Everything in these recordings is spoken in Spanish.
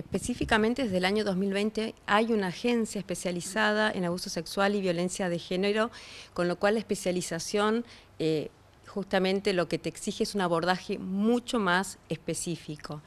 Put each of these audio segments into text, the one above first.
específicamente desde el año 2020 hay una agencia especializada en abuso sexual y violencia de género, con lo cual la especialización eh, justamente lo que te exige es un abordaje mucho más específico.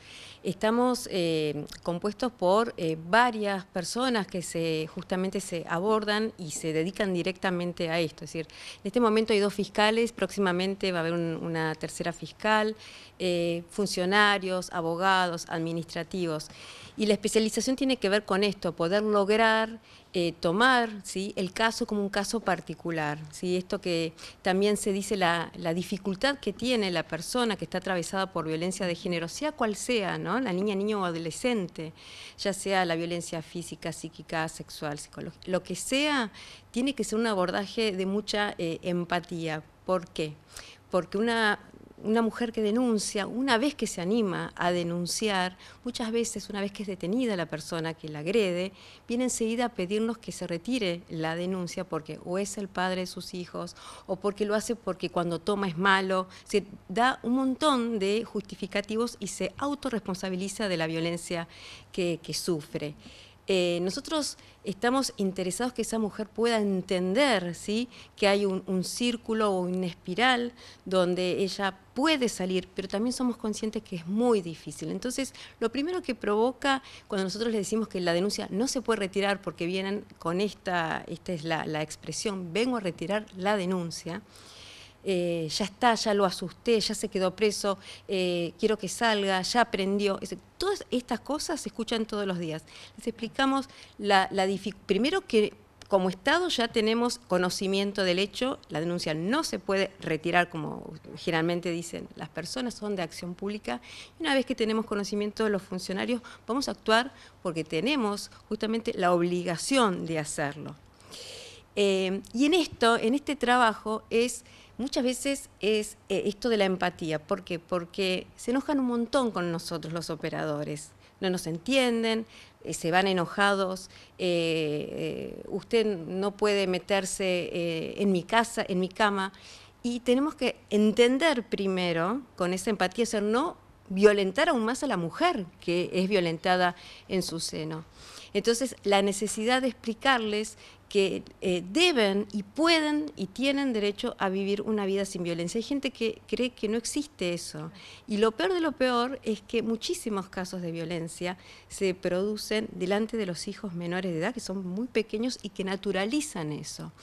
Estamos eh, compuestos por eh, varias personas que se, justamente se abordan y se dedican directamente a esto. Es decir, en este momento hay dos fiscales, próximamente va a haber una tercera fiscal, eh, funcionarios, abogados, administrativos. Y la especialización tiene que ver con esto, poder lograr eh, tomar ¿sí? el caso como un caso particular. ¿sí? Esto que también se dice la, dificultad que tiene la persona que está atravesada por violencia de género, sea cual sea, ¿no? la niña, niño o adolescente, ya sea la violencia física, psíquica, sexual, psicológica, lo que sea, tiene que ser un abordaje de mucha eh, empatía. ¿Por qué? Porque una una mujer que denuncia, una vez que se anima a denunciar, muchas veces una vez que es detenida la persona que la agrede, viene enseguida a pedirnos que se retire la denuncia porque o es el padre de sus hijos o porque lo hace porque cuando toma es malo. Se da un montón de justificativos y se autorresponsabiliza de la violencia que, que sufre. Eh, nosotros estamos interesados que esa mujer pueda entender ¿sí? que hay un, círculo o una espiral donde ella puede salir, pero también somos conscientes que es muy difícil. Entonces, lo primero que provoca cuando nosotros le decimos que la denuncia no se puede retirar porque vienen con esta, esta es la expresión, vengo a retirar la denuncia, eh, ya está, ya lo asusté, ya se quedó preso, eh, quiero que salga, ya aprendió. todas estas cosas se escuchan todos los días. Les explicamos la primero que como Estado ya tenemos conocimiento del hecho, la denuncia no se puede retirar, como generalmente dicen las personas, son de acción pública. Y una vez que tenemos conocimiento de los funcionarios, vamos a actuar porque tenemos justamente la obligación de hacerlo. Eh, y en esto, en este trabajo, es muchas veces es eh, esto de la empatía. ¿Por qué? Porque se enojan un montón con nosotros los operadores. No nos entienden, eh, se van enojados. usted no puede meterse en mi casa, en mi cama. Y tenemos que entender primero, con esa empatía, o no violentar aún más a la mujer que es violentada en su seno. Entonces, la necesidad de explicarles que eh, deben y pueden y tienen derecho a vivir una vida sin violencia. Hay gente que cree que no existe eso. Y lo peor de lo peor es que muchísimos casos de violencia se producen delante de los hijos menores de edad, que son muy pequeños y que naturalizan eso.